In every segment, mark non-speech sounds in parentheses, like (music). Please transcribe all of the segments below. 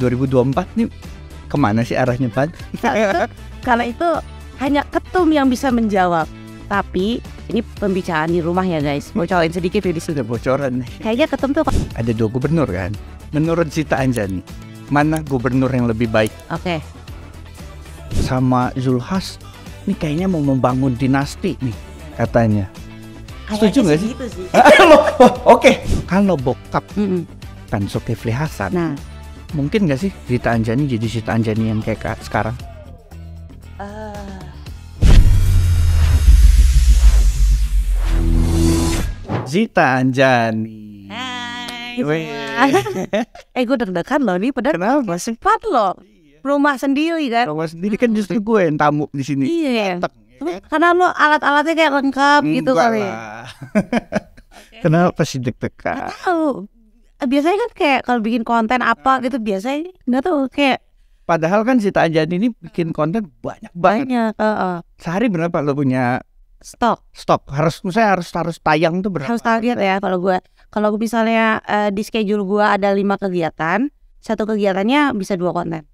2024 nih kemana sih arahnya Pan? Karena itu hanya ketum yang bisa menjawab. Tapi ini pembicaraan di rumah ya guys. Bocorin sedikit ya di sini. bocoran. Kayaknya ketum tuh ada dua gubernur kan. Menurut Sita Anjani, mana gubernur yang lebih baik? Oke. Okay. Sama Zulhas, ini kayaknya mau membangun dinasti nih katanya. Setuju nggak sih? Gitu sih. (laughs) Oke, okay. kalau bokap mm -mm. kan Hasan. Nah mungkin gak sih Zita Anjani jadi Zita Anjani yang kayak sekarang? Uh... Zita Anjani. Hai (laughs) eh gue deg-degan loh nih padahal Kenapa? sempat loh. Rumah sendiri kan. Rumah sendiri kan justru gue yang tamu di sini. Iya. Atap, ya kan? Karena lo alat-alatnya kayak lengkap gitu Enggak gitu kali. Lah. okay. Kenapa sih deg-degan? Tahu biasanya kan kayak kalau bikin konten apa gitu biasanya nggak tahu kayak padahal kan si Tanjani ini bikin konten banyak banget. Banyak, uh, uh. Sehari berapa lo punya stok? Stok. Harus misalnya harus harus tayang tuh berapa? Harus target ya kalau gue. Kalau misalnya uh, di schedule gue ada lima kegiatan, satu kegiatannya bisa dua konten.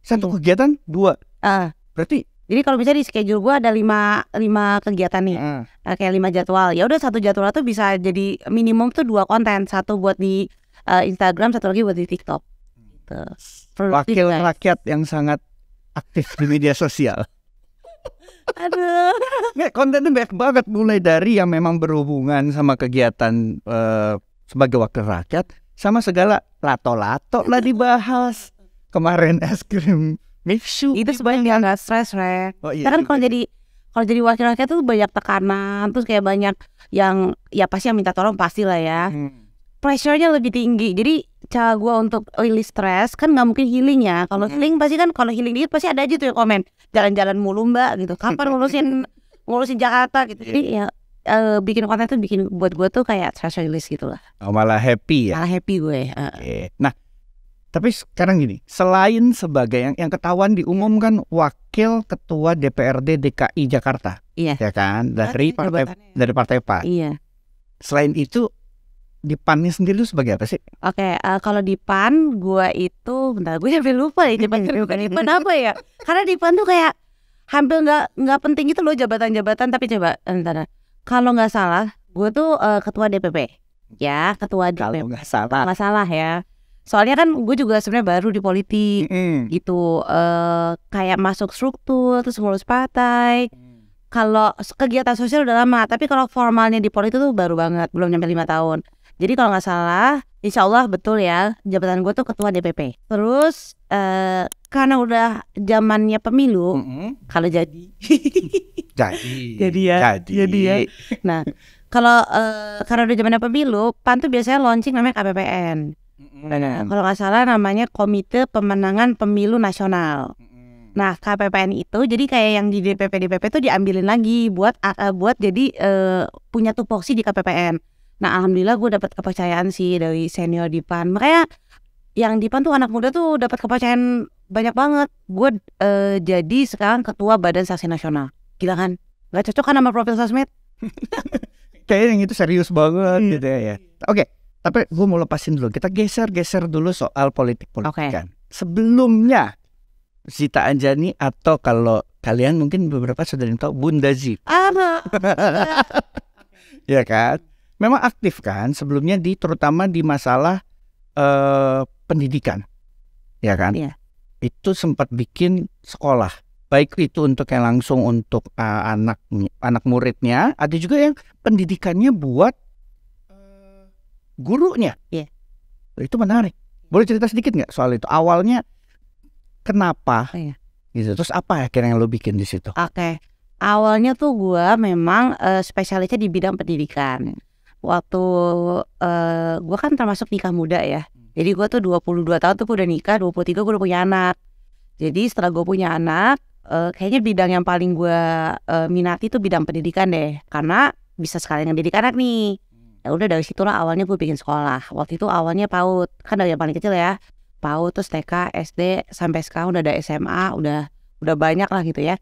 Satu kegiatan dua. Uh. Berarti jadi kalau misalnya di schedule gue ada lima lima kegiatan nih, mm. kayak lima jadwal. Ya udah satu jadwal tuh bisa jadi minimum tuh dua konten, satu buat di uh, Instagram, satu lagi buat di TikTok. Gitu. Wakil guys. rakyat yang sangat aktif di media sosial. (laughs) Aduh. konten kontennya banyak banget mulai dari yang memang berhubungan sama kegiatan uh, sebagai wakil rakyat sama segala lato-lato lah dibahas. Kemarin es krim itu sebenarnya nggak stres re oh, iya, kan kalau jadi kalau jadi wakil rakyat tuh banyak tekanan terus kayak banyak yang ya pasti yang minta tolong pasti lah ya hmm. pressure-nya lebih tinggi jadi cara gue untuk release stres kan nggak mungkin healing ya kalau hmm. healing pasti kan kalau healing dikit pasti ada aja tuh yang komen jalan-jalan mulu mbak gitu kapan (laughs) ngurusin ngurusin Jakarta gitu jadi iya. ya uh, bikin konten tuh bikin buat gue tuh kayak stress release gitu lah oh, malah happy ya malah happy gue uh. okay. nah tapi sekarang gini, selain sebagai yang, yang ketahuan diumumkan wakil ketua DPRD DKI Jakarta, iya. ya kan dari partai ya? dari partai PAN. Iya. Selain itu di PAN sendiri lu sebagai apa sih? Oke, okay, uh, eh, kalau di PAN gue itu bentar gue sampai lupa ya di PAN di PAN apa ya? Karena di PAN tuh kayak hampir nggak nggak penting gitu loh jabatan-jabatan tapi coba eh, entar kalau nggak salah gue tuh uh, ketua DPP ya ketua DPP kalau nggak salah nggak salah ya soalnya kan gue juga sebenarnya baru di politik mm. gitu uh, kayak masuk struktur terus ngurus partai mm. kalau kegiatan sosial udah lama tapi kalau formalnya di politik tuh baru banget belum nyampe lima tahun jadi kalau nggak salah Insya Allah betul ya jabatan gue tuh ketua DPP terus uh, karena udah zamannya pemilu mm -hmm. kalau jadi (laughs) jadi jadi ya jadi, jadi ya nah kalau uh, karena udah zamannya pemilu pan tuh biasanya launching namanya KPPN Mm Kalau nggak salah namanya Komite Pemenangan Pemilu Nasional. Nah KPPN itu jadi kayak yang di DPP DPP itu diambilin lagi buat uh, buat jadi uh, punya tupoksi di KPPN. Nah alhamdulillah gue dapat kepercayaan sih dari senior di PAN. Makanya yang di PAN tuh anak muda tuh dapat kepercayaan banyak banget. Gue uh, jadi sekarang ketua Badan Saksi Nasional. Gila kan? Gak cocok kan sama profil sosmed? (laughs) Kayaknya yang itu serius banget hmm. gitu ya. ya. Oke. Okay. Tapi gue mau lepasin dulu. Kita geser-geser dulu soal politik-politikan. Okay. Sebelumnya Zita Anjani atau kalau kalian mungkin beberapa sudah tahu Bunda Z. Ah, ya kan? Memang aktif kan sebelumnya di terutama di masalah eh, pendidikan. Ya kan? Yeah. Itu sempat bikin sekolah baik itu untuk yang langsung untuk uh, anak anak muridnya ada juga yang pendidikannya buat gurunya. Yeah. Itu menarik. Boleh cerita sedikit nggak soal itu? Awalnya kenapa? Yeah. Gitu. Terus apa akhirnya yang lo bikin di situ? Oke. Okay. Awalnya tuh gue memang uh, spesialisnya di bidang pendidikan. Waktu uh, eh, gue kan termasuk nikah muda ya. Jadi gue tuh 22 tahun tuh gue udah nikah, 23 gue udah punya anak. Jadi setelah gue punya anak, uh, kayaknya bidang yang paling gue uh, minati tuh bidang pendidikan deh. Karena bisa sekalian ngedidik anak nih ya udah dari situlah awalnya gue bikin sekolah waktu itu awalnya PAUD kan dari yang paling kecil ya PAUD terus TK SD sampai sekarang udah ada SMA udah udah banyak lah gitu ya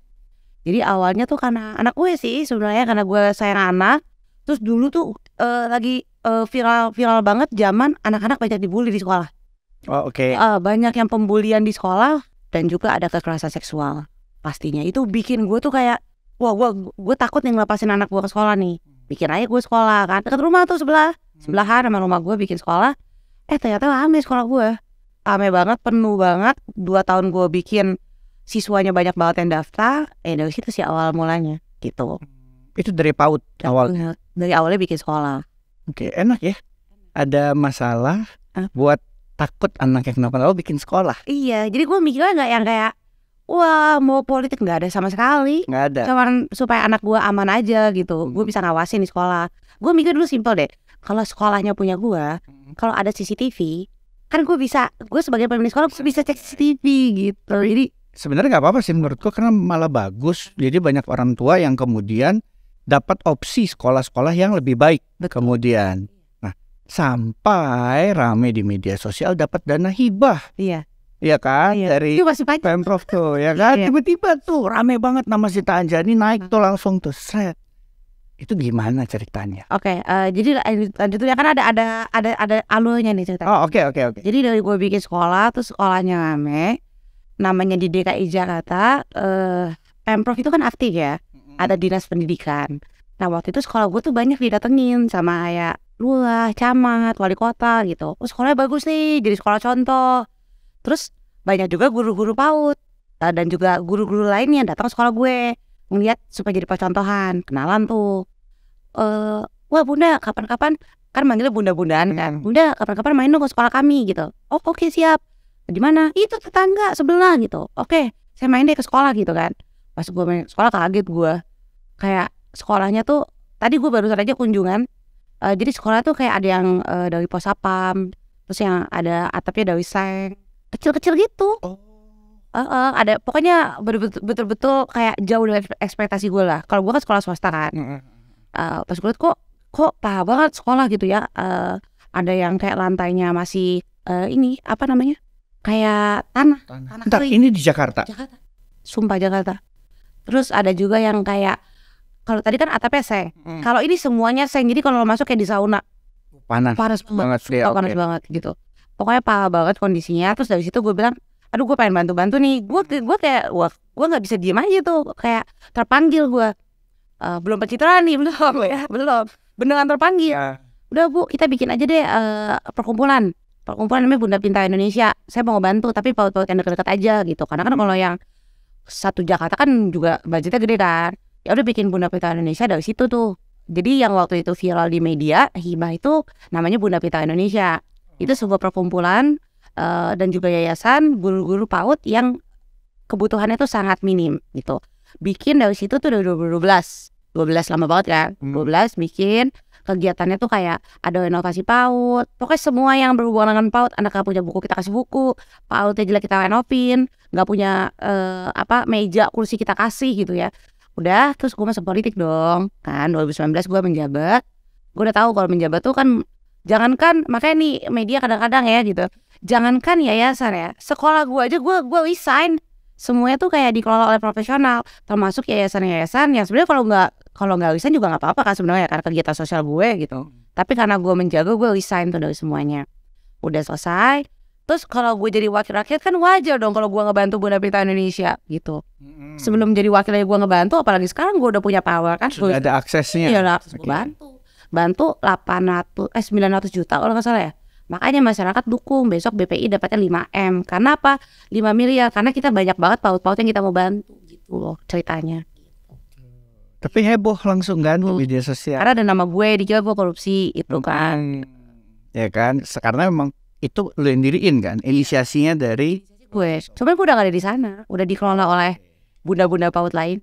jadi awalnya tuh karena anak gue sih sebenarnya karena gue sayang anak terus dulu tuh uh, lagi uh, viral viral banget zaman anak-anak banyak dibully di sekolah oh, oke okay. Eh, banyak yang pembulian di sekolah dan juga ada kekerasan seksual pastinya itu bikin gue tuh kayak wah gue gue takut nih ngelepasin anak gue ke sekolah nih bikin aja gue sekolah kan dekat rumah tuh sebelah hmm. sebelahan sama rumah gue bikin sekolah eh ternyata rame sekolah gue rame banget penuh banget dua tahun gue bikin siswanya banyak banget yang daftar eh dari situ sih awal mulanya gitu hmm. itu dari PAUD awal dari awalnya bikin sekolah oke enak ya ada masalah huh? buat takut anaknya kenapa kenapa bikin sekolah iya jadi gue mikirnya nggak yang kayak Wah mau politik nggak ada sama sekali. Nggak ada. Cuman supaya anak gue aman aja gitu. Hmm. Gue bisa ngawasin di sekolah. Gue mikir dulu simpel deh. Kalau sekolahnya punya gue, hmm. kalau ada CCTV, kan gue bisa, gue sebagai pemilik sekolah gue bisa cek CCTV gitu. Jadi sebenarnya nggak apa-apa sih menurut gue karena malah bagus. Jadi banyak orang tua yang kemudian dapat opsi sekolah-sekolah yang lebih baik. Betul. Kemudian, nah sampai rame di media sosial dapat dana hibah. Iya Iya kan iya. dari pemprov tuh ya kan iya. tiba-tiba tuh rame banget nama si Anjani naik tuh langsung tuh set itu gimana ceritanya? Oke, okay, uh, eh, jadi eh, lanjutnya kan ada ada ada ada alurnya nih cerita. Oh oke okay, oke okay, oke. Okay. Jadi dari gue bikin sekolah terus sekolahnya rame, namanya di DKI Jakarta, uh, pemprov itu kan aktif ya, ada dinas pendidikan. Nah waktu itu sekolah gue tuh banyak didatengin sama kayak lurah, camat, wali kota gitu. Oh, sekolahnya bagus nih, jadi sekolah contoh Terus banyak juga guru-guru PAUD dan juga guru-guru lain yang datang sekolah gue melihat supaya jadi percontohan, kenalan tuh. Uh, wah bunda kapan-kapan kan manggilnya bunda-bundaan kan hmm. bunda kapan-kapan main dong ke sekolah kami gitu oh oke okay, siap di mana itu tetangga sebelah gitu oke okay, saya main deh ke sekolah gitu kan pas gue main sekolah kaget gue kayak sekolahnya tuh tadi gue baru saja kunjungan uh, jadi sekolah tuh kayak ada yang uh, dari pos apam terus yang ada atapnya dari seng kecil-kecil gitu. Oh. Uh, uh, ada pokoknya betul-betul kayak jauh dari ekspektasi gue lah. Kalau gue kan sekolah swasta kan. Mm. Uh, pas gue liat kok kok parah banget sekolah gitu ya. Uh, ada yang kayak lantainya masih uh, ini apa namanya? Kayak tanah, tanah, tanah Bentar, ini di Jakarta. Jakarta. Sumpah Jakarta. Terus ada juga yang kayak kalau tadi kan atapnya seng. Mm. Kalau ini semuanya seng. Jadi kalau masuk kayak di sauna. Panas. Panas banget. Panas, okay. panas banget gitu pokoknya parah banget kondisinya terus dari situ gue bilang aduh gue pengen bantu-bantu nih gue gue kayak wah gue nggak bisa diem aja tuh kayak terpanggil gue uh, belum pencitraan nih (laughs) belum ya belum beneran terpanggil ya. udah bu kita bikin aja deh uh, perkumpulan perkumpulan namanya Bunda Pintar Indonesia saya mau bantu tapi paut-paut yang dekat-dekat aja gitu karena kan hmm. kalau yang satu Jakarta kan juga budgetnya gede kan ya udah bikin Bunda Pintar Indonesia dari situ tuh jadi yang waktu itu viral di media hibah itu namanya Bunda Pintar Indonesia itu sebuah perkumpulan uh, dan juga yayasan guru-guru PAUD yang kebutuhannya itu sangat minim gitu. Bikin dari situ tuh dari 2012. 12 lama banget kan. 12 hmm. bikin kegiatannya tuh kayak ada renovasi PAUD. Pokoknya semua yang berhubungan dengan PAUD, anak gak punya buku kita kasih buku, PAUDnya jelek kita renovin, nggak punya uh, apa meja kursi kita kasih gitu ya. Udah, terus gue masuk politik dong. Kan 2019 gue menjabat. Gue udah tahu kalau menjabat tuh kan jangankan makanya nih media kadang-kadang ya gitu jangankan yayasan ya sekolah gue aja gue gue resign semuanya tuh kayak dikelola oleh profesional termasuk yayasan-yayasan yang sebenarnya kalau nggak kalau nggak resign juga nggak apa-apa kan sebenarnya ya, karena kegiatan sosial gue gitu tapi karena gue menjaga gue resign tuh dari semuanya udah selesai terus kalau gue jadi wakil rakyat kan wajar dong kalau gue ngebantu Bunda Pita Indonesia gitu sebelum jadi wakilnya gue ngebantu apalagi sekarang gue udah punya power kan sudah ada aksesnya iya lah okay. bantu bantu 800 eh 900 juta kalau nggak salah ya makanya masyarakat dukung besok BPI dapatnya 5 m karena apa 5 miliar karena kita banyak banget paut-paut yang kita mau bantu gitu loh ceritanya tapi heboh langsung kan di hmm. media sosial karena ada nama gue dijawab gue korupsi itu hmm. kan ya kan karena memang itu lo yang diriin kan iya. inisiasinya dari gue cuman gue udah gak ada di sana udah dikelola oleh bunda-bunda paut lain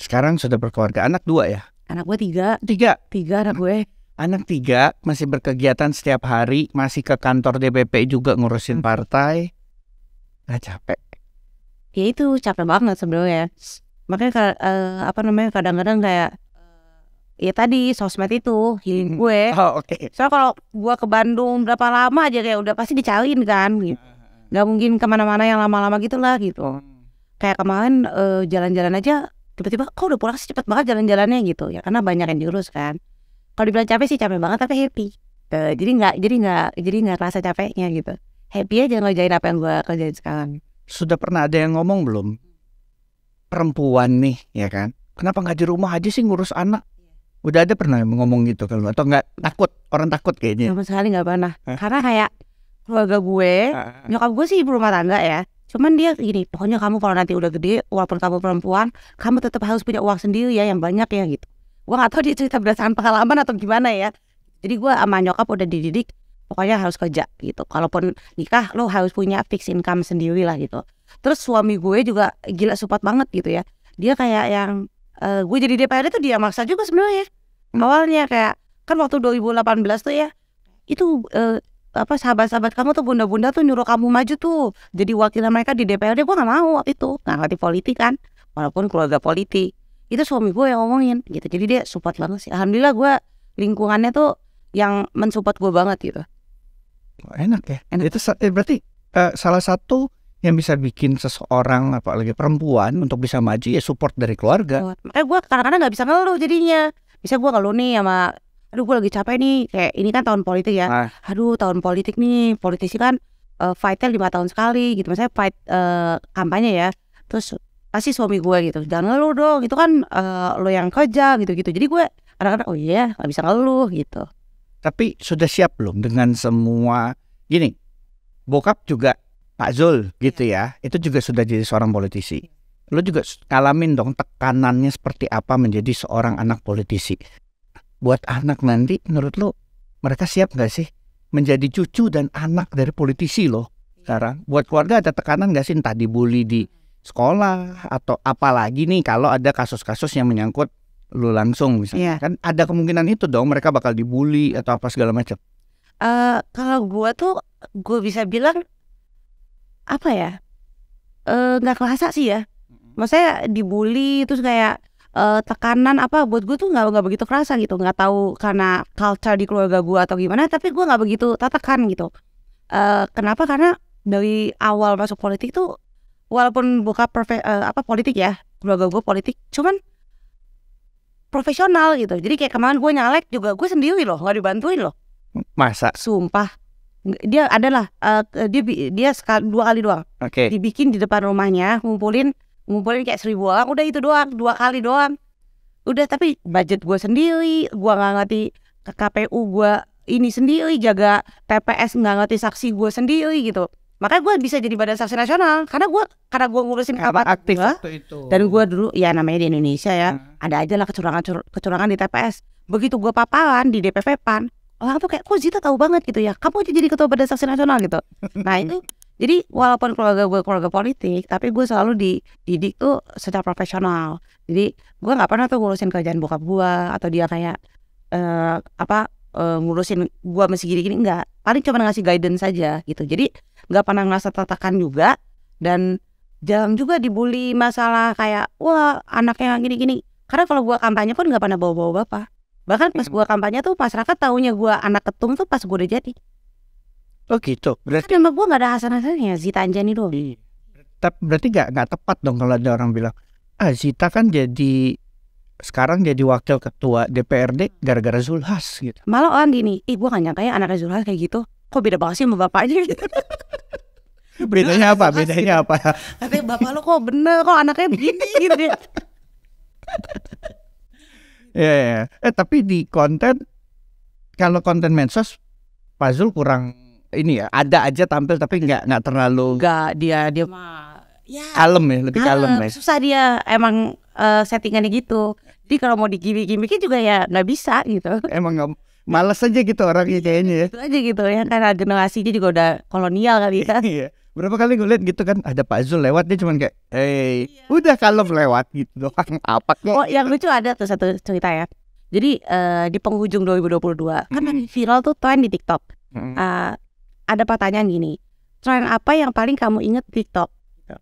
sekarang sudah berkeluarga anak dua ya Anak gue tiga. Tiga. Tiga anak gue. Anak tiga masih berkegiatan setiap hari, masih ke kantor DPP juga ngurusin hmm. partai. Gak capek. Ya itu capek banget sebenarnya. Makanya uh, apa namanya kadang-kadang kayak ya tadi sosmed itu healing hmm. gue. Oh, oke. Okay. Soalnya kalau gue ke Bandung berapa lama aja kayak udah pasti dicariin kan hmm. gitu. Gak mungkin kemana-mana yang lama-lama gitu lah hmm. gitu. Kayak kemarin jalan uh, eh, jalan -jalan aja tiba-tiba kok udah pulang sih cepet banget jalan-jalannya gitu ya karena banyak yang diurus kan kalau dibilang capek sih capek banget tapi happy uh, jadi nggak jadi nggak jadi nggak rasa capeknya gitu happy aja ngerjain apa yang gue kerjain sekarang sudah pernah ada yang ngomong belum perempuan nih ya kan kenapa nggak di rumah aja sih ngurus anak udah ada pernah yang ngomong gitu kalau atau nggak takut orang takut kayaknya sama sekali nggak pernah Hah? karena kayak keluarga gue ah, ah, ah. nyokap gue sih ibu rumah tangga ya Cuman dia gini, pokoknya kamu kalau nanti udah gede, walaupun kamu perempuan, kamu tetap harus punya uang sendiri ya yang banyak ya gitu. Gue gak tau dia cerita berdasarkan pengalaman atau gimana ya. Jadi gue sama nyokap udah dididik, pokoknya harus kerja gitu. Kalaupun nikah, lo harus punya fixed income sendiri lah gitu. Terus suami gue juga gila support banget gitu ya. Dia kayak yang, uh, gue jadi DPRD tuh dia maksa juga sebenarnya. Hmm. Awalnya kayak, kan waktu 2018 tuh ya, itu uh, apa sahabat-sahabat kamu tuh bunda-bunda tuh nyuruh kamu maju tuh jadi wakilnya mereka di DPRD gue gak mau waktu itu nggak ngerti politik kan walaupun keluarga politik itu suami gue yang ngomongin gitu jadi dia support banget sih alhamdulillah gue lingkungannya tuh yang mensupport gue banget gitu enak ya enak. itu eh, berarti uh, salah satu yang bisa bikin seseorang apalagi perempuan untuk bisa maju ya support dari keluarga. Iya. Makanya gue kadang-kadang nggak bisa ngeluh jadinya. Bisa gue ngeluh nih sama aduh gue lagi capek nih kayak ini kan tahun politik ya ah. aduh tahun politik nih politisi kan uh, fightnya lima tahun sekali gitu misalnya fight uh, kampanye ya terus pasti suami gue gitu jangan ngeluh dong itu kan uh, lo yang kerja gitu gitu jadi gue kadang-kadang oh iya nggak bisa ngeluh gitu tapi sudah siap belum dengan semua gini bokap juga Pak Zul gitu iya. ya itu juga sudah jadi seorang politisi lo juga ngalamin dong tekanannya seperti apa menjadi seorang anak politisi buat anak nanti menurut lo mereka siap nggak sih menjadi cucu dan anak dari politisi loh sekarang buat keluarga ada tekanan nggak sih entah dibully di sekolah atau apalagi nih kalau ada kasus-kasus yang menyangkut lu langsung misalnya yeah. kan ada kemungkinan itu dong mereka bakal dibully atau apa segala macam uh, kalau gue tuh gue bisa bilang apa ya eh, nggak uh, kerasa sih ya maksudnya dibully terus kayak uh, tekanan apa buat gue tuh nggak nggak begitu kerasa gitu nggak tahu karena culture di keluarga gue atau gimana tapi gue nggak begitu tertekan gitu uh, kenapa karena dari awal masuk politik tuh walaupun buka uh, eh, apa politik ya keluarga gue politik cuman profesional gitu jadi kayak kemarin gue nyalek juga gue sendiri loh nggak dibantuin loh masa sumpah dia adalah uh, dia dia sekali dua kali doang okay. dibikin di depan rumahnya ngumpulin ngumpulin kayak seribu orang udah itu doang dua kali doang udah tapi budget gue sendiri gue nggak ngerti ke KPU gue ini sendiri jaga TPS nggak ngerti saksi gue sendiri gitu makanya gue bisa jadi badan saksi nasional karena gue karena gue ngurusin apa aktif gua, itu. dan gue dulu ya namanya di Indonesia ya hmm. ada aja lah kecurangan kecurangan di TPS begitu gue paparan di DPP PAN orang tuh kayak kok Zita tahu banget gitu ya kamu aja jadi ketua badan saksi nasional gitu nah itu jadi walaupun keluarga gue keluarga politik, tapi gue selalu dididik tuh secara profesional. Jadi gue nggak pernah tuh ngurusin kerjaan bokap gue atau dia kayak uh, apa uh, ngurusin gue masih gini gini nggak. Paling cuma ngasih guidance saja gitu. Jadi nggak pernah ngerasa tertekan juga dan jangan juga dibully masalah kayak wah anaknya yang gini gini. Karena kalau gue kampanye pun nggak pernah bawa-bawa bapak. Bahkan pas hmm. gue kampanye tuh masyarakat taunya gue anak ketum tuh pas gue udah jadi. Oh gitu. Berarti kan gue gak ada hasan-hasannya Zita Anjani doang. Iya. Berarti gak, gak tepat dong kalau ada orang bilang, ah Zita kan jadi sekarang jadi wakil ketua DPRD gara-gara Zulhas gitu. Malah orang gini, ih gue gak nyangka ya anaknya Zulhas kayak gitu. Kok beda banget sih sama bapaknya (laughs) gitu. apa? Bedanya apa? Tapi bapak lo kok bener, kok anaknya begini (laughs) gitu. ya, ya. Eh tapi di konten, kalau konten medsos, Pak Zul kurang ini ya ada aja tampil tapi nggak nggak terlalu nggak dia dia mah ya kalem ya lebih kalem ah, kalem ya susah dia emang uh, settingannya gitu jadi kalau mau digimik-gimikin juga ya nggak bisa gitu emang gak, males aja gitu orangnya iya, kayaknya ya. Itu aja gitu ya karena generasinya juga udah kolonial kali ya. Iya, berapa kali gue lihat gitu kan ada Pak Zul lewat dia cuman kayak, "Hey, iya. udah kalem lewat gitu doang." (laughs) Apa kok? Oh, yang lucu ada tuh satu cerita ya. Jadi uh, di penghujung 2022 mm. kan viral tuh tren di TikTok. Mm. Uh, ada pertanyaan gini, tren apa yang paling kamu inget TikTok? Ya.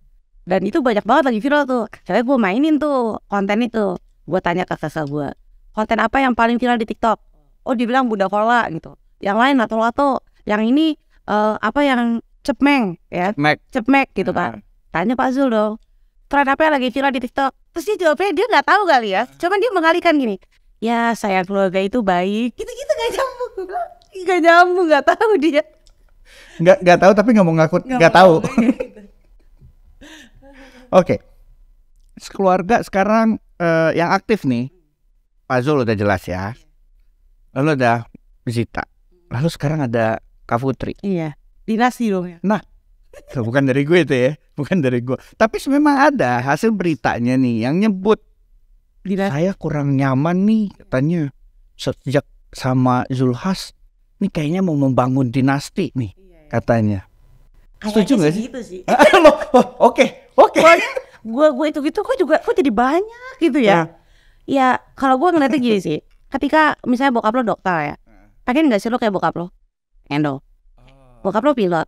Dan itu banyak banget lagi viral tuh. Saya gue mainin tuh konten itu. Gue tanya ke Sasa gue, konten apa yang paling viral di TikTok? Oh, dibilang Bunda Kola gitu. Yang lain atau lato Yang ini uh, apa yang cepmeng ya? Cepmek. Cepmek gitu kan. Tanya Pak Zul dong. Tren apa yang lagi viral di TikTok? Terus dia jawabnya dia nggak tahu kali ya. Cuman dia mengalihkan gini. Ya sayang keluarga itu baik. Gitu-gitu gak nyambung. Gak nyambung, gak tahu dia nggak nggak tahu tapi nggak mau ngaku nggak tahu iya, gitu. (laughs) oke okay. keluarga sekarang uh, yang aktif nih Pak Zul udah jelas ya lalu ada Zita lalu sekarang ada Kak Putri iya dinasti dong ya nah bukan dari gue itu ya bukan dari gue tapi memang ada hasil beritanya nih yang nyebut Dinasti. saya kurang nyaman nih katanya sejak sama Zulhas ini kayaknya mau membangun dinasti nih katanya. Setuju nggak sih? (laughs) Ah, oke, oke. Gue gua itu gitu kok juga kok jadi banyak gitu ya. Nah. Ya kalau gue ngeliatnya gini sih. Ketika misalnya bokap lo dokter ya, pengen gak sih lo kayak bokap lo? Pengen dong. Oh. Bokap lo pilot,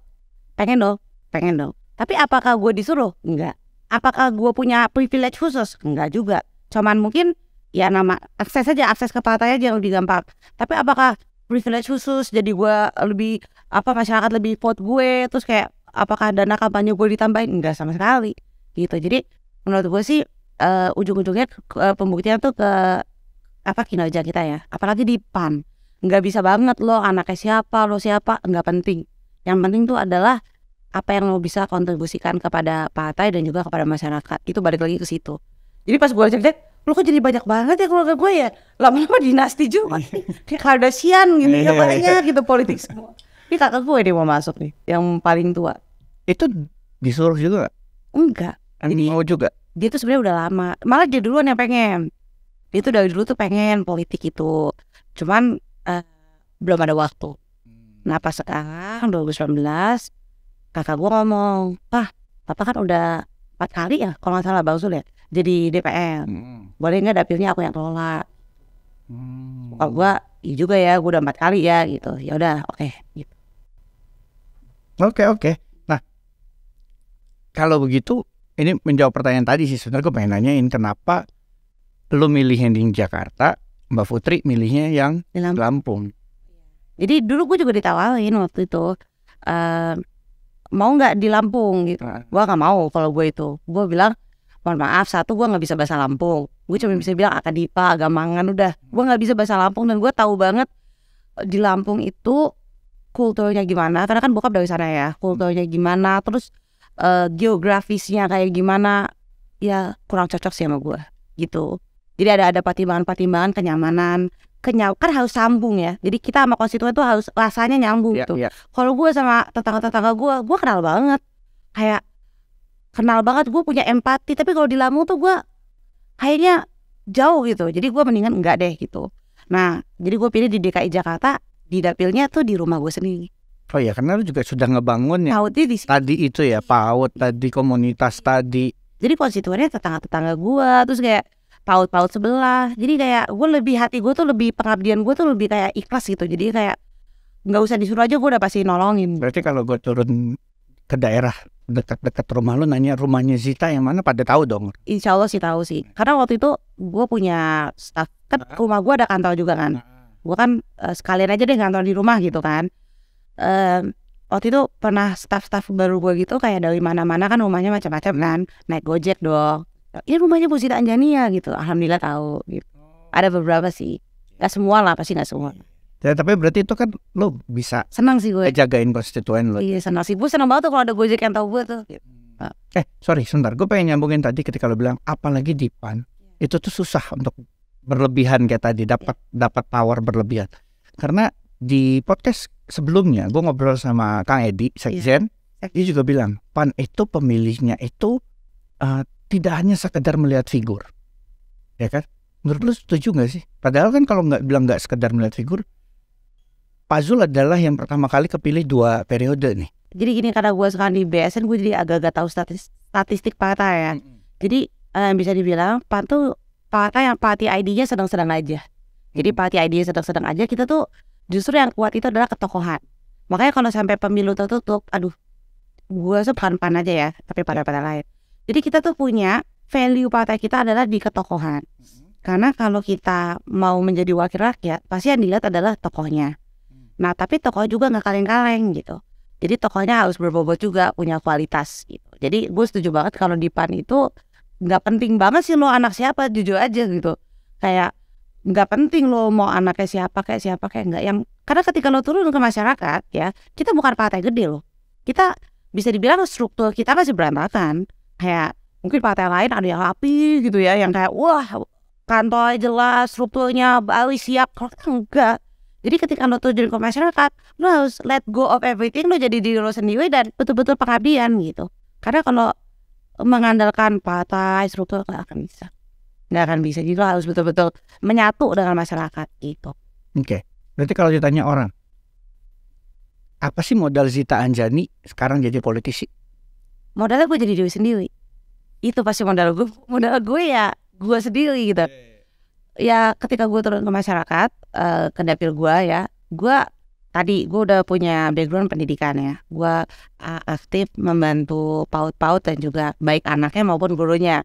pengen dong, pengen dong. Tapi apakah gue disuruh? Enggak. Apakah gue punya privilege khusus? Enggak juga. Cuman mungkin ya nama akses aja akses ke pantai aja yang lebih gampang. Tapi apakah privilege khusus jadi gue lebih apa masyarakat lebih vote gue terus kayak apakah dana kampanye gue ditambahin enggak sama sekali gitu jadi menurut gue sih uh, ujung-ujungnya uh, pembuktian tuh ke apa kinerja kita ya apalagi di pan nggak bisa banget lo anaknya siapa lo siapa nggak penting yang penting tuh adalah apa yang lo bisa kontribusikan kepada partai dan juga kepada masyarakat itu balik lagi ke situ jadi pas gue cek lu kok jadi banyak banget ya keluarga gue ya lama-lama dinasti juga iya. kayak Kardashian gitu ya banyak gitu politik semua ini kakak gue deh mau masuk nih yang paling tua itu disuruh juga enggak ini mau juga dia tuh sebenarnya udah lama malah dia duluan yang pengen dia tuh dari dulu tuh pengen politik itu cuman uh, belum ada waktu nah pas sekarang 2019 kakak gue ngomong ah papa kan udah empat kali ya kalau nggak salah bang Sul ya jadi DPR hmm. boleh nggak dapilnya aku yang kelola hmm. kalau gua iya juga ya gua udah empat kali ya gitu ya udah oke okay. gitu oke okay, oke okay. nah kalau begitu ini menjawab pertanyaan tadi sih sebenarnya gue pengen nanyain kenapa lo milih ending Jakarta Mbak Putri milihnya yang di Lampung, Lampung. jadi dulu gue juga ditawarin waktu itu uh, mau nggak di Lampung gitu nah. gue nggak mau kalau gue itu gue bilang mohon maaf satu gue nggak bisa bahasa Lampung gue cuma bisa hmm. bilang akadipa agamangan udah gue nggak bisa bahasa Lampung dan gue tahu banget eh, di Lampung itu kulturnya gimana karena kan bokap dari sana ya kulturnya hmm. gimana terus uh, geografisnya kayak gimana ya kurang cocok sih sama gue gitu jadi ada ada pertimbangan-pertimbangan kenyamanan kenyam kan harus sambung ya jadi kita sama konstituen tuh harus rasanya nyambung yeah, tuh yeah. kalau gue sama tetangga-tetangga gue gue kenal banget kayak kenal banget gue punya empati tapi kalau di lamu tuh gue kayaknya jauh gitu jadi gue mendingan enggak deh gitu nah jadi gue pilih di DKI Jakarta di dapilnya tuh di rumah gue sendiri oh ya karena lu juga sudah ngebangun ya di tadi itu ya PAUD tadi komunitas tadi jadi konstituennya tetangga-tetangga gue terus kayak paut-paut sebelah jadi kayak gue lebih hati gue tuh lebih pengabdian gue tuh lebih kayak ikhlas gitu jadi kayak nggak usah disuruh aja gue udah pasti nolongin berarti kalau gue turun ke daerah dekat-dekat rumah lu nanya rumahnya Zita yang mana pada tahu dong Insya Allah sih tahu sih karena waktu itu gue punya staff kan rumah gue ada kantor juga kan gue kan uh, sekalian aja deh kantor di rumah gitu kan um, waktu itu pernah staff-staff baru gue gitu kayak dari mana-mana kan rumahnya macam-macam kan naik gojek dong ini ya, rumahnya Bu Zita Anjani ya gitu alhamdulillah tahu gitu oh. ada beberapa sih nggak semua lah pasti nggak semua iya. Ya, tapi berarti itu kan lo bisa senang sih gue jagain konstituen lo. Iya senang sih, gue senang banget tuh kalau ada gojek yang tahu gue tuh. Iya. Eh sorry sebentar, gue pengen nyambungin tadi ketika lo bilang apalagi di pan itu tuh susah untuk berlebihan kayak tadi iya. dapat yeah. dapat power berlebihan karena di podcast sebelumnya gue ngobrol sama Kang Edi Sekjen iya. yeah. dia juga bilang pan itu pemilihnya itu uh, tidak hanya sekedar melihat figur ya kan menurut lo setuju nggak sih padahal kan kalau nggak bilang nggak sekedar melihat figur Pak Zul adalah yang pertama kali kepilih dua periode nih. Jadi gini karena gue sekarang di BSN gue jadi agak-agak tahu statis, statistik partai ya. Jadi eh, bisa dibilang Pan tuh partai yang party ID-nya sedang-sedang aja. Jadi party ID-nya sedang-sedang aja kita tuh justru yang kuat itu adalah ketokohan. Makanya kalau sampai pemilu tertutup, aduh, gue sepan pan aja ya, tapi pada iya. pada lain. Jadi kita tuh punya value partai kita adalah di ketokohan. Karena kalau kita mau menjadi wakil rakyat, pasti yang dilihat adalah tokohnya. Nah tapi toko juga nggak kaleng-kaleng gitu. Jadi tokonya harus berbobot juga punya kualitas gitu. Jadi gue setuju banget kalau di pan itu nggak penting banget sih lo anak siapa jujur aja gitu. Kayak nggak penting lo mau anaknya siapa kayak siapa kayak nggak yang karena ketika lo turun ke masyarakat ya kita bukan partai gede lo Kita bisa dibilang struktur kita masih berantakan. Kayak mungkin partai lain ada yang rapi gitu ya yang kayak wah kantor jelas strukturnya Bali siap kalau enggak jadi ketika lo terjun ke masyarakat, lo harus let go of everything, lo jadi diri lo sendiri dan betul-betul pengabdian gitu. Karena kalau mengandalkan partai, struktur, nggak akan bisa. Nggak akan bisa, jadi lo harus betul-betul menyatu dengan masyarakat itu. Oke, okay. berarti kalau ditanya orang, apa sih modal Zita Anjani sekarang jadi politisi? Modalnya gue jadi diri sendiri. Itu pasti modal gue. Modal gue ya gue sendiri gitu. Yeah ya ketika gue turun ke masyarakat uh, ke dapil gue ya gue tadi gue udah punya background pendidikan ya gue uh, aktif membantu paut-paut dan juga baik anaknya maupun gurunya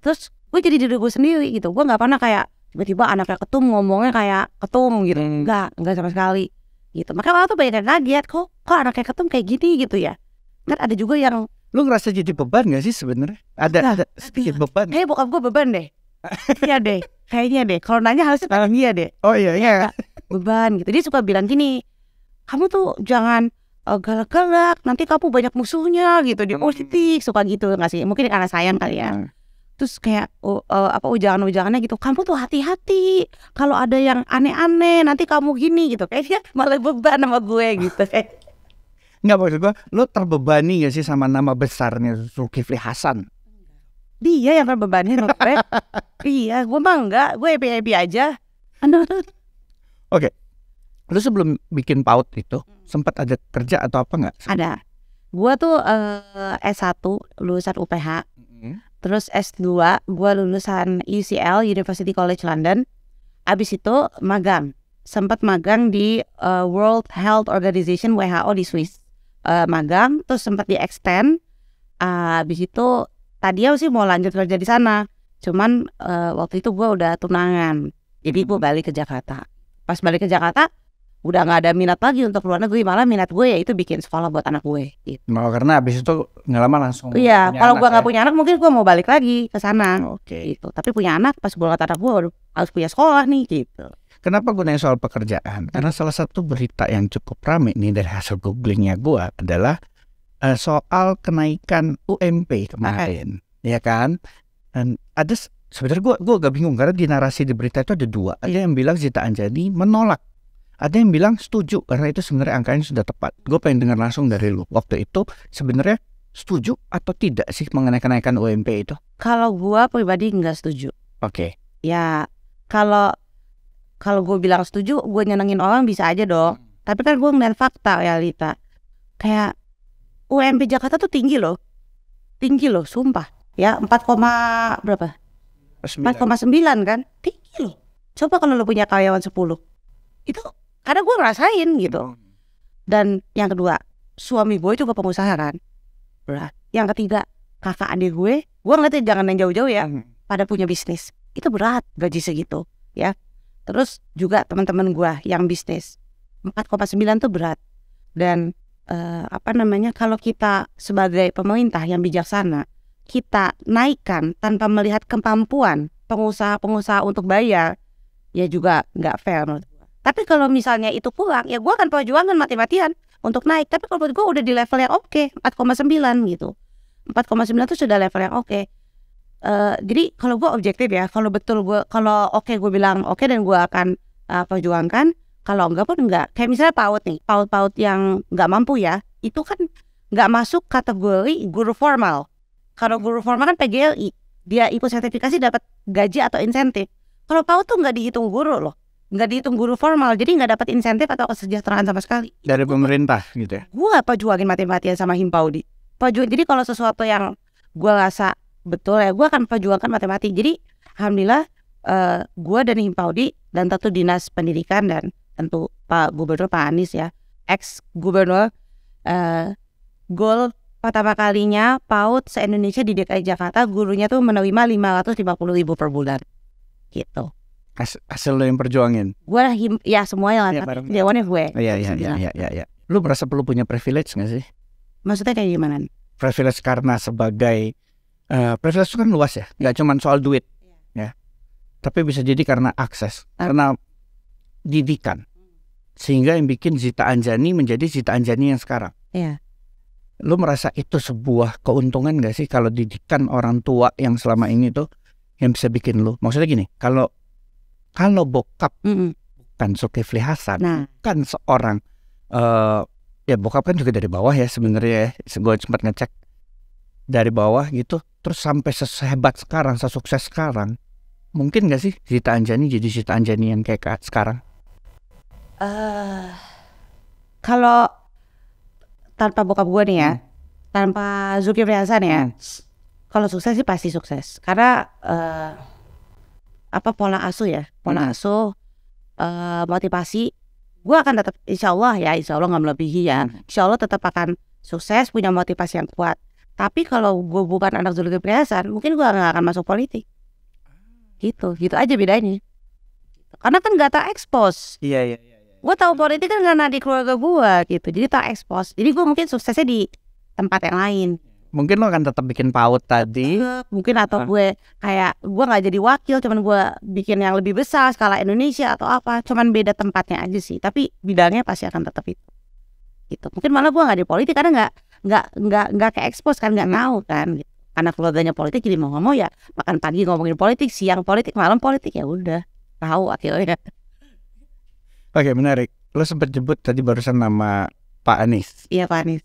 terus gue jadi diri gue sendiri gitu gue nggak pernah kayak tiba-tiba anaknya ketum ngomongnya kayak ketum gitu hmm. nggak nggak sama sekali gitu makanya waktu banyak yang kaget kok kok anaknya ketum kayak gini gitu ya kan ada juga yang lu ngerasa jadi beban gak sih sebenarnya ada, ada sedikit beban eh bokap gue beban deh (laughs) iya deh kayaknya deh kalau nanya harus sekarang iya deh oh iya iya beban gitu dia suka bilang gini kamu tuh jangan uh, galak-galak nanti kamu banyak musuhnya gitu di hmm. positif suka gitu nggak sih mungkin karena sayang kali ya hmm. terus kayak uh, uh, apa ujangan-ujangannya gitu kamu tuh hati-hati kalau ada yang aneh-aneh nanti kamu gini gitu kayaknya malah beban sama gue gitu Enggak (laughs) maksud gue, lo terbebani gak sih sama nama besarnya Zulkifli Hasan? dia yang terbebani menurut (laughs) iya gue mah enggak gue happy happy aja oke okay. lu sebelum bikin paut itu hmm. sempat ada kerja atau apa nggak ada gue tuh uh, eh, S1 lulusan UPH hmm terus S2 gue lulusan UCL University College London abis itu magang sempat magang di uh, World Health Organization WHO di Swiss uh, magang terus sempat di extend uh, abis itu tadinya sih mau lanjut kerja di sana cuman uh, waktu itu gue udah tunangan jadi gue hmm. balik ke Jakarta pas balik ke Jakarta udah nggak ada minat lagi untuk luar negeri malah minat gue ya itu bikin sekolah buat anak gue gitu. Mau oh, karena abis itu nggak lama langsung. Iya, kalau gue nggak ya? punya anak mungkin gue mau balik lagi ke sana. Oke. Okay. Gitu. Tapi punya anak pas gue anak gue harus punya sekolah nih gitu. Kenapa gue nanya soal pekerjaan? Karena salah satu berita yang cukup rame nih dari hasil googlingnya gue adalah uh, soal kenaikan UMP kemarin, nah. ya kan? Dan ada sebenarnya gue gua agak bingung karena di narasi di berita itu ada dua. Ada yang bilang Zita Anjani menolak, ada yang bilang setuju karena itu sebenarnya angkanya sudah tepat. Gue pengen dengar langsung dari lu waktu itu sebenarnya setuju atau tidak sih mengenai kenaikan UMP itu? Kalau gue pribadi nggak setuju. Oke. Okay. Ya kalau kalau gue bilang setuju, gue nyenengin orang bisa aja dong. Hmm. Tapi kan gue ngeliat fakta realita. Kayak UMP Jakarta tuh tinggi loh. Tinggi loh, sumpah. Ya, 4, berapa? 4,9 kan? Tinggi loh. Coba kalau lo punya karyawan 10. Itu karena gue ngerasain gitu. Hmm. Dan yang kedua, suami gue juga pengusaha kan. Berat. Yang ketiga, kakak adik gue, gue ngeliatnya jangan yang jauh-jauh ya, hmm. pada punya bisnis. Itu berat gaji segitu ya. Terus juga teman-teman gue yang bisnis, 4,9 tuh berat. Dan uh, apa namanya kalau kita sebagai pemerintah yang bijaksana kita naikkan tanpa melihat kemampuan pengusaha-pengusaha untuk bayar ya juga nggak fair menurut gue. Tapi kalau misalnya itu pulang ya gue akan perjuangan mati-matian untuk naik. Tapi kalau menurut gue udah di level yang oke okay, 4,9 gitu. 4,9 itu sudah level yang oke. Okay. Uh, eh, jadi kalau gue objektif ya, kalau betul gue kalau oke okay, gue bilang oke okay, dan gue akan uh, perjuangkan kalau enggak pun enggak. Kayak misalnya PAUD nih, PAUD-PAUD yang enggak mampu ya, itu kan enggak masuk kategori guru formal. Kalau guru formal kan PGLI, dia ikut sertifikasi dapat gaji atau insentif. Kalau PAUD tuh enggak dihitung guru loh nggak dihitung guru formal jadi nggak dapat insentif atau kesejahteraan sama sekali dari pemerintah gitu ya gue apa juangin mati-matian sama himpaudi perjuang jadi kalau sesuatu yang gue rasa betul ya gue akan perjuangkan matematik jadi alhamdulillah uh, eh, gue dan himpaudi dan tentu dinas pendidikan dan tentu Pak Gubernur Pak Anies ya, ex Gubernur. Uh, eh, gol pertama kalinya PAUD se-Indonesia di DKI Jakarta gurunya tuh menerima puluh ribu per bulan gitu As hasil lo yang perjuangin gue ya semuanya lah ya, of gue oh, iya iya iya iya iya ya. lu merasa perlu punya privilege gak sih maksudnya kayak gimana privilege karena sebagai uh, privilege itu kan luas ya nggak cuma soal duit iya. ya. tapi bisa jadi karena akses ah. karena didikan. Sehingga yang bikin Zita Anjani menjadi Zita Anjani yang sekarang. Iya. Lu merasa itu sebuah keuntungan gak sih kalau didikan orang tua yang selama ini tuh yang bisa bikin lu? Maksudnya gini, kalau kalau bokap mm -mm. bukan Sukifli Hasan, nah. kan seorang uh, ya bokap kan juga dari bawah ya sebenarnya ya. Gue sempat ngecek dari bawah gitu, terus sampai sehebat sekarang, sesukses sekarang, mungkin gak sih Zita Anjani jadi Zita Anjani yang kayak sekarang? uh, kalau tanpa bokap gue nih ya, hmm. tanpa Zuki Hasan ya, hmm. kalau sukses sih pasti sukses. Karena uh, apa pola asuh ya, pola hmm. asuh, uh, motivasi, gue akan tetap Insya Allah ya, Insya Allah nggak melebihi ya, hmm. Insya Allah tetap akan sukses, punya motivasi yang kuat. Tapi kalau gue bukan anak Zulkifli Hasan, mungkin gue nggak akan masuk politik. Gitu, gitu aja bedanya. Karena kan nggak tak expose. Iya, iya, iya gue tahu politik kan karena di keluarga gue gitu jadi tak ekspos jadi gue mungkin suksesnya di tempat yang lain mungkin lo akan tetap bikin paut tadi eh, mungkin atau gue kayak gue nggak jadi wakil cuman gue bikin yang lebih besar skala Indonesia atau apa cuman beda tempatnya aja sih tapi bidangnya pasti akan tetap itu gitu mungkin malah gue nggak di politik karena nggak nggak nggak nggak ke expose kan nggak mau kan gitu. karena keluarganya politik jadi mau ngomong ya makan pagi ngomongin politik siang politik malam politik ya udah tahu akhirnya Oke, menarik. Lo sempat jemput tadi barusan nama Pak Anies. Iya, Pak Anies.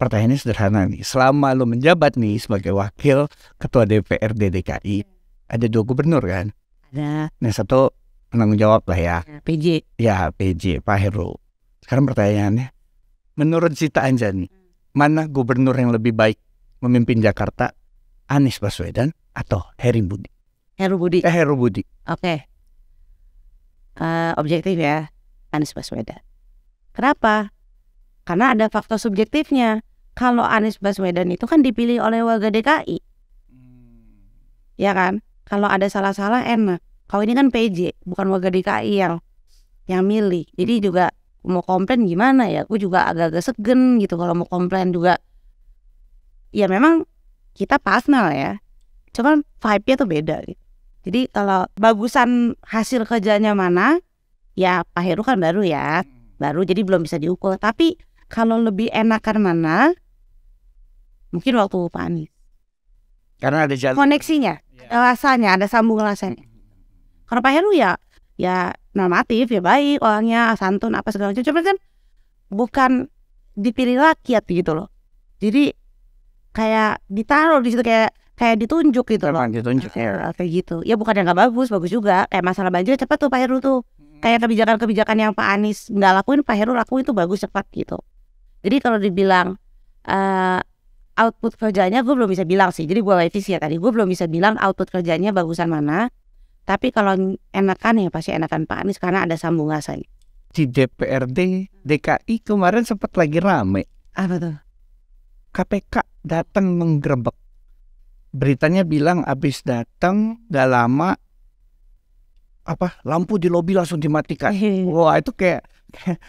Pertanyaannya sederhana nih. Selama lo menjabat nih sebagai wakil ketua DPRD DKI, iya. ada dua gubernur kan? Ada. Nah, satu penanggung jawab lah ya. Iya, PJ. Ya, PJ, Pak Heru. Sekarang pertanyaannya, menurut Sita Anjani, hmm. mana gubernur yang lebih baik memimpin Jakarta? Anies Baswedan atau Heri Budi? Heru Budi. Eh, Heru Budi. Oke. Okay uh, objektif ya Anies Baswedan. Kenapa? Karena ada faktor subjektifnya. Kalau Anies Baswedan itu kan dipilih oleh warga DKI. Hmm. Ya kan? Kalau ada salah-salah enak. Kalau ini kan PJ, bukan warga DKI yang yang milih. Jadi juga mau komplain gimana ya? Aku juga agak-agak segen gitu kalau mau komplain juga. Ya memang kita personal ya. Cuman vibe-nya tuh beda gitu. Jadi kalau bagusan hasil kerjanya mana, ya Pak Heru kan baru ya, hmm. baru jadi belum bisa diukur. Tapi kalau lebih enakan mana, mungkin waktu Pak Anies. Karena ada jalan. koneksinya, ya. rasanya, ada sambung rasanya. Hmm. Kalau Pak Heru ya, ya normatif ya baik orangnya santun apa segala macam. Cuma kan bukan dipilih rakyat gitu loh. Jadi kayak ditaruh di situ kayak kayak ditunjuk gitu loh. Ditunjuk. Kayak, kayak gitu. Ya bukan yang gak bagus, bagus juga. Kayak masalah banjir cepat tuh Pak Heru tuh. Hmm. Kayak kebijakan-kebijakan yang Pak Anies nggak lakuin, Pak Heru lakuin itu bagus cepat gitu. Jadi kalau dibilang uh, output kerjanya gue belum bisa bilang sih. Jadi gue waitis ya tadi, gue belum bisa bilang output kerjanya bagusan mana. Tapi kalau enakan ya pasti enakan Pak Anies karena ada sambung rasanya. Di DPRD DKI kemarin sempat lagi rame. Apa tuh? KPK datang menggerebek beritanya bilang abis datang gak lama apa lampu di lobi langsung dimatikan. Iya, iya, iya. Wah itu kayak,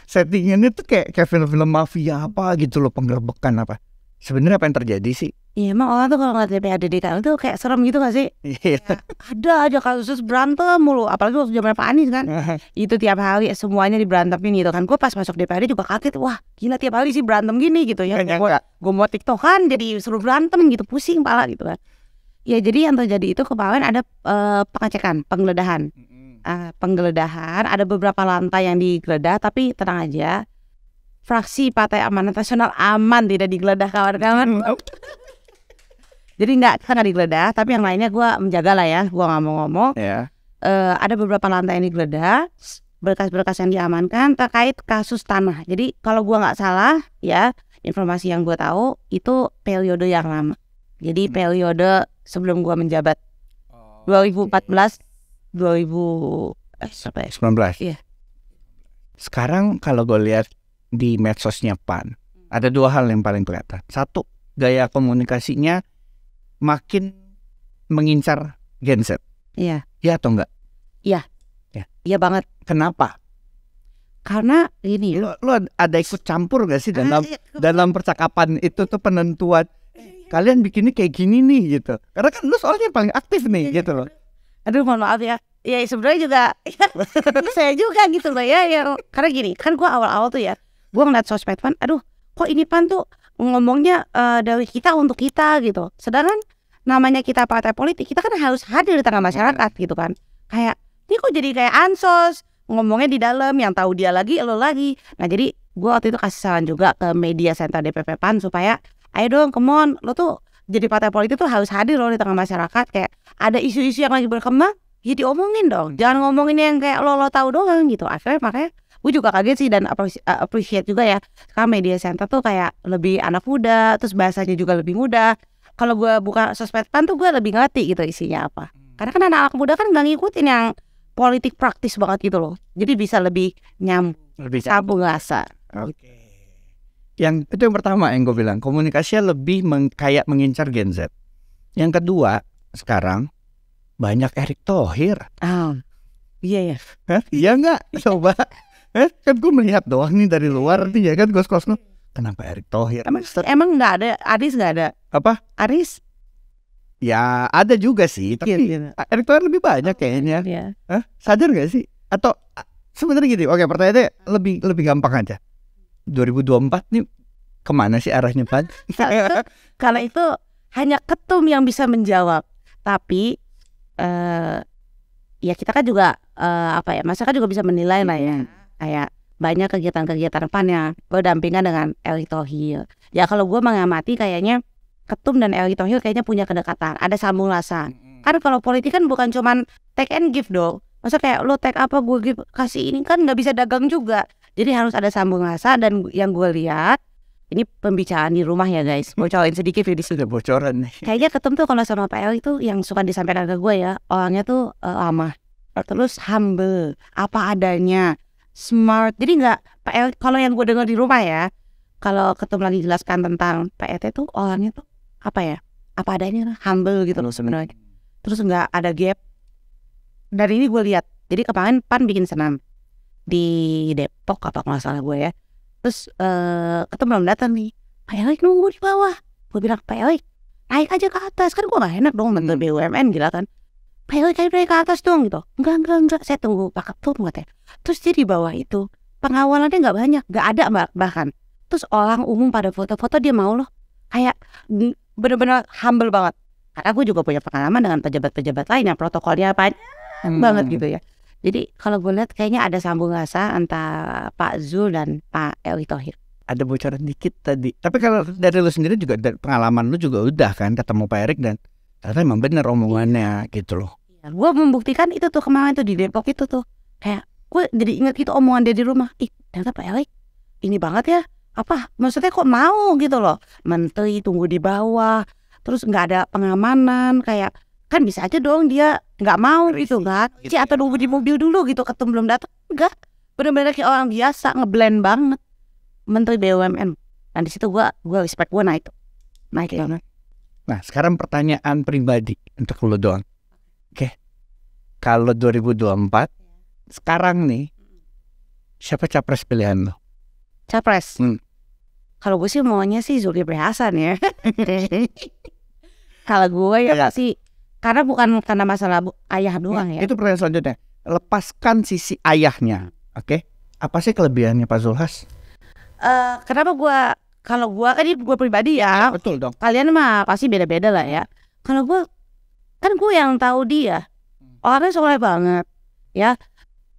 settingnya settingannya tuh kayak kayak film-film mafia apa gitu loh penggerbekan apa. Sebenarnya apa yang terjadi sih? Iya emang orang tuh kalau ngeliat DPRD di KL tuh kayak serem gitu gak sih? Iya. Yeah. Ada aja kasus berantem mulu, apalagi waktu zaman Pak Anies kan. itu tiap hari semuanya diberantemin gitu kan. Gue pas masuk DPRD juga kaget, wah gila tiap hari sih berantem gini gitu ya. Gue mau tiktokan jadi seru berantem gitu, pusing pala gitu kan. Ya jadi yang terjadi itu kemarin ada uh, pengecekan, penggeledahan, uh, penggeledahan. Ada beberapa lantai yang digeledah, tapi tenang aja, fraksi Partai Amanat Nasional aman tidak digeledah kawan-kawan. jadi nggak kita nggak digeledah, tapi yang lainnya gue menjaga lah ya, gue nggak mau ngomong. Yeah. Ya. Uh, ada beberapa lantai yang digeledah, berkas-berkas yang diamankan terkait kasus tanah. Jadi kalau gue nggak salah ya informasi yang gue tahu itu periode yang lama. Jadi mm. periode sebelum gua menjabat. 2014 2000 eh, 19. Ya? Iya. Sekarang kalau gue lihat di medsosnya Pan, hmm. ada dua hal yang paling kelihatan. Satu, gaya komunikasinya makin mengincar Gen Z. Iya. Iya atau enggak? Iya. Iya. Iya banget. Kenapa? karena ini lo, lo ada ikut campur gak sih ah, dalam ah, iya. dalam percakapan itu tuh penentuan kalian bikinnya kayak gini nih gitu karena kan lu soalnya paling aktif nih iya. gitu loh aduh mohon maaf ya ya sebenarnya juga ya, (laughs) saya juga gitu loh ya ya karena gini kan gua awal-awal tuh ya gua ngeliat sosmed pan aduh kok ini pan tuh ngomongnya uh, dari kita untuk kita gitu sedangkan namanya kita partai politik kita kan harus hadir di tengah masyarakat gitu kan kayak ini kok jadi kayak ansos ngomongnya di dalam yang tahu dia lagi lo lagi nah jadi gua waktu itu kasih saran juga ke media center DPP PAN supaya ayo dong come on lo tuh jadi partai politik tuh harus hadir loh di tengah masyarakat kayak ada isu-isu yang lagi berkembang ya diomongin dong jangan ngomongin yang kayak lo lo tahu doang gitu akhirnya makanya gue juga kaget sih dan appreciate juga ya sekarang media center tuh kayak lebih anak muda terus bahasanya juga lebih muda. kalau gue buka sosmed pan tuh gue lebih ngerti gitu isinya apa karena kan anak, -anak muda kan nggak ngikutin yang politik praktis banget gitu loh jadi bisa lebih nyam lebih sabung rasa oke okay. Gitu yang itu yang pertama yang gue bilang komunikasinya lebih meng, kayak mengincar Gen Z yang kedua sekarang banyak Erick Thohir oh, iya ya iya nggak (laughs) coba eh, kan gue melihat doang nih dari luar nih ya kan gue sekolah kenapa Erick Thohir emang emang nggak ada Aris nggak ada apa Aris Ya ada juga sih, tapi iya, iya. Erick Thohir lebih banyak oh, kayaknya. Iya. Hah? Sadar gak sih? Atau sebenarnya gini, oke pertanyaannya lebih lebih gampang aja 2024 nih kemana sih arahnya Pak? (laughs) Karena itu hanya ketum yang bisa menjawab. Tapi eh, ya kita kan juga eh, apa ya masyarakat juga bisa menilai lah ya. Mm-hmm. Kayak banyak kegiatan-kegiatan PAN yang berdampingan dengan Eli Tohir. Ya kalau gue mengamati kayaknya Ketum dan Eli Tohir kayaknya punya kedekatan, ada sambung rasa. Mm-hmm. Kan kalau politik kan bukan cuman take and give dong. Masa kayak lo take apa gue give kasih ini kan nggak bisa dagang juga. Jadi harus ada sambung rasa dan yang gue lihat ini pembicaraan di rumah ya guys. Hmm. Bocorin sedikit video sudah bocoran nih. Kayaknya ketemu tuh kalau sama Pak El itu yang suka disampaikan ke gue ya, orangnya tuh uh, lama. Terus humble, apa adanya, smart. Jadi nggak Pak El kalau yang gue dengar di rumah ya, kalau ketemu lagi jelaskan tentang Pak PET itu orangnya tuh apa ya? Apa adanya humble gitu loh sebenarnya. Hmm. Terus nggak ada gap. dari ini gue lihat. Jadi kemarin Pan bikin senam di Depok apa kalau salah gue ya terus eh ketemu belum datang nih Pak Elik nunggu di bawah gue bilang Pak Elik naik aja ke atas kan gue gak enak dong bentar hmm. BUMN gila kan Pak Elik ayo naik ke atas dong gitu enggak enggak enggak saya tunggu Pak Ketum katanya terus dia di bawah itu pengawalannya gak banyak gak ada bahkan terus orang umum pada foto-foto dia mau loh kayak bener-bener humble banget karena gue juga punya pengalaman dengan pejabat-pejabat lain yang protokolnya apa hmm. banget gitu ya jadi kalau gue lihat kayaknya ada sambung rasa antara Pak Zul dan Pak Erick Thohir. Ada bocoran dikit tadi. Tapi kalau dari lu sendiri juga dari pengalaman lu juga udah kan ketemu Pak Erick dan ternyata emang bener omongannya iya. gitu loh. Ya, gue membuktikan itu tuh kemarin tuh di Depok itu tuh kayak gue jadi ingat itu omongan dia di rumah. Ih ternyata Pak Erick ini banget ya apa maksudnya kok mau gitu loh menteri tunggu di bawah terus nggak ada pengamanan kayak kan bisa aja dong dia nggak mau gitu kan gitu, atau nunggu di mobil dulu gitu ketemu belum datang enggak benar-benar kayak orang biasa ngeblend banget menteri BUMN nah di situ gua gua respect gua naik naik okay. banget nah sekarang pertanyaan pribadi untuk lo doang oke okay. kalau 2024 sekarang nih siapa capres pilihan lo capres hmm. kalau gue sih maunya sih Zulkifli Hasan ya (laughs) kalau gue ya pasti karena bukan karena masalah bu, ayah ya, doang ya. Itu pertanyaan selanjutnya. Lepaskan sisi ayahnya, oke? Okay? Apa sih kelebihannya Pak Zulhas? Uh, kenapa gue kalau gue kan ini gue pribadi ya. ya. Betul dong. Kalian mah pasti beda-beda lah ya. Kalau gue kan gue yang tahu dia orangnya soleh banget ya.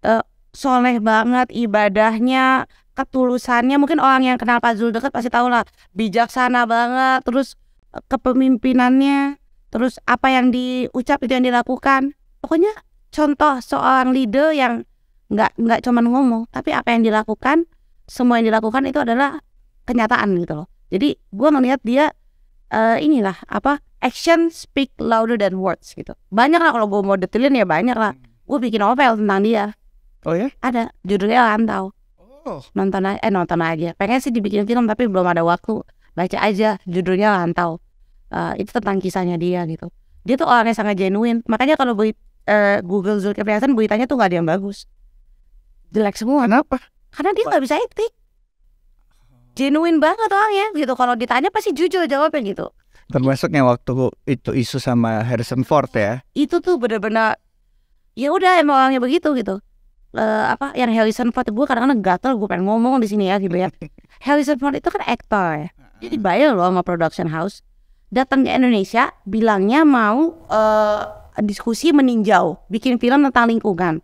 Uh, soleh banget ibadahnya ketulusannya mungkin orang yang kenal Pak Zul dekat pasti tahu lah bijaksana banget terus eh, kepemimpinannya terus apa yang diucap itu yang dilakukan pokoknya contoh seorang leader yang nggak nggak cuman ngomong tapi apa yang dilakukan semua yang dilakukan itu adalah kenyataan gitu loh jadi gue ngelihat dia uh, inilah apa action speak louder than words gitu banyak lah kalau gue mau detailin ya banyak lah hmm. gue bikin novel tentang dia oh ya ada judulnya Lantau oh. nonton eh nonton aja pengen sih dibikin film tapi belum ada waktu baca aja judulnya Lantau uh, itu tentang kisahnya dia gitu dia tuh orangnya sangat genuine makanya kalau buat uh, eh, Google Zulkifli Hasan beritanya tuh nggak ada yang bagus jelek semua kenapa karena dia nggak bisa etik genuine banget orangnya gitu kalau ditanya pasti jujur jawabnya gitu termasuk yang waktu itu isu sama Harrison Ford ya itu tuh benar-benar ya udah emang orangnya begitu gitu uh, apa yang Harrison Ford gue karena kadang gatel gue pengen ngomong di sini ya gitu ya (laughs) Harrison Ford itu kan aktor ya Jadi bayar loh sama production house datang ke Indonesia bilangnya mau uh, diskusi meninjau bikin film tentang lingkungan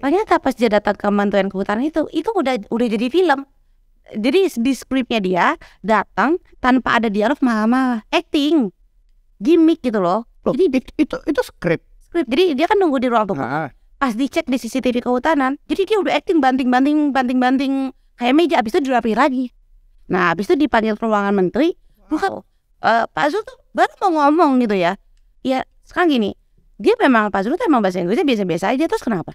okay. pas dia datang ke Kementerian Kehutanan itu itu udah udah jadi film jadi di scriptnya dia datang tanpa ada dialog mama mahal acting gimmick gitu loh, loh jadi itu itu, itu script skrip jadi dia kan nunggu di ruang tunggu pas dicek di CCTV kehutanan jadi dia udah acting banting-banting banting-banting kayak meja abis itu dirapi lagi nah abis itu dipanggil ke ruangan menteri wow. bukan uh, Pak Zul tuh baru mau ngomong gitu ya ya sekarang gini dia memang Pak Zul tuh emang bahasa Inggrisnya biasa-biasa aja terus kenapa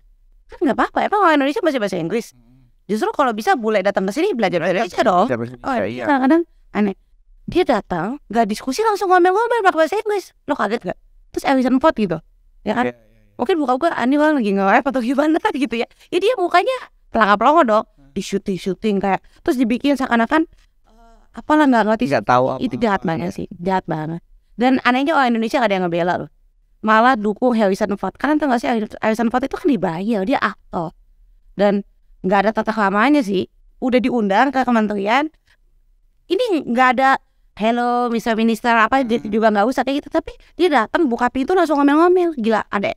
kan nggak apa-apa emang orang Indonesia masih bahasa Inggris justru kalau bisa bule datang ke sini belajar bahasa iya, Indonesia dong iya, oh, iya. kadang-kadang aneh dia datang nggak diskusi langsung ngomel-ngomel pakai bahasa Inggris lo kaget gak terus Alison Pot gitu ya kan iya, mungkin buka buka aneh orang lagi nge atau gimana kan (laughs) gitu ya ya dia mukanya pelangga pelongo dong di syuting syuting kayak terus dibikin seakan-akan apalah nggak ngerti nggak tahu apa. itu jahat banget ya. sih jahat banget dan anehnya orang Indonesia gak ada yang ngebela loh malah dukung Harrison Ford karena tuh nggak sih Harrison Ford itu kan dibayar dia aktor dan nggak ada tata kelamanya sih udah diundang ke kementerian ini nggak ada hello Mr. Minister apa hmm. juga nggak usah kayak gitu tapi dia datang buka pintu langsung ngomel-ngomel gila ada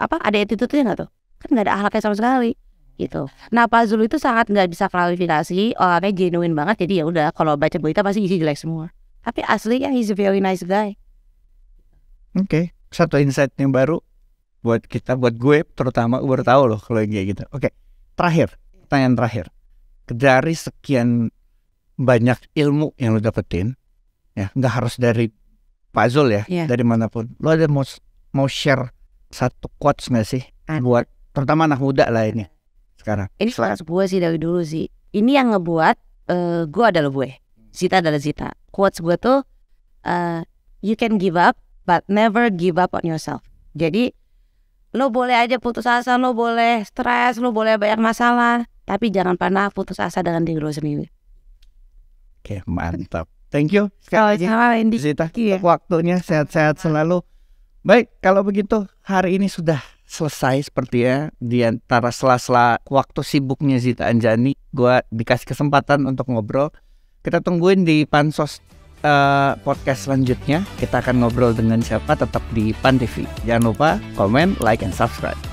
apa ada attitude-nya nggak tuh kan nggak ada ahlaknya sama sekali gitu. Nah Pak Zul itu sangat nggak bisa klarifikasi orangnya genuine banget jadi ya udah kalau baca berita pasti isi jelek semua. Tapi asli ya he's a very nice guy. Oke, okay. satu insight yang baru buat kita, buat gue terutama gue baru tahu loh kalau kayak gitu. Oke, okay. terakhir pertanyaan terakhir dari sekian banyak ilmu yang lo dapetin, ya nggak harus dari Pak Zul ya, yeah. dari manapun. Lo ada mau mau share satu quotes nggak sih buat terutama anak muda lah ini? sekarang? Ini suara gue sih dari dulu sih. Ini yang ngebuat uh, eh, gue adalah gue. Zita adalah Zita. Quotes gue tuh, uh, you can give up, but never give up on yourself. Jadi lo boleh aja putus asa, lo boleh stres, lo boleh banyak masalah, tapi jangan pernah putus asa dengan diri lo sendiri. Oke, okay, mantap. Thank you sekali lagi. Zita, Iya. waktunya sehat-sehat selalu. Baik, kalau begitu hari ini sudah selesai seperti ya di antara sela-sela waktu sibuknya Zita Anjani gue dikasih kesempatan untuk ngobrol kita tungguin di pansos uh, podcast selanjutnya kita akan ngobrol dengan siapa tetap di Pan TV jangan lupa komen like and subscribe